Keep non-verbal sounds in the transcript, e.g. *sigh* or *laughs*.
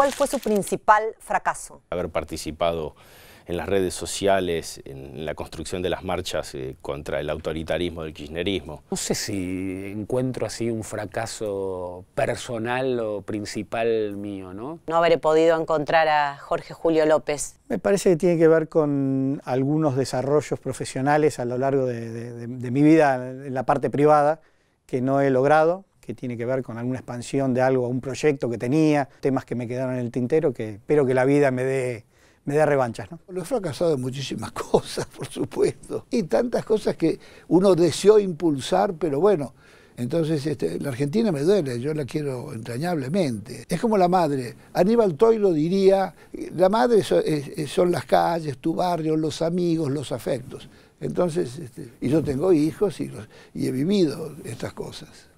¿Cuál fue su principal fracaso? Haber participado en las redes sociales, en la construcción de las marchas eh, contra el autoritarismo del kirchnerismo. No sé si encuentro así un fracaso personal o principal mío, ¿no? No haber podido encontrar a Jorge Julio López. Me parece que tiene que ver con algunos desarrollos profesionales a lo largo de mi vida en la parte privada que no he logrado, que tiene que ver con alguna expansión de algo, un proyecto que tenía, temas que me quedaron en el tintero, que espero que la vida me dé me revanchas, ¿no? Lo he fracasado en muchísimas *laughs* cosas, por supuesto, y tantas cosas que uno deseó impulsar, pero bueno, entonces este, la Argentina me duele, yo la quiero entrañablemente. Es como la madre, Aníbal Toy lo diría, la madre son, las calles, tu barrio, los amigos, los afectos. Entonces, este, y yo tengo hijos y, y he vivido estas cosas.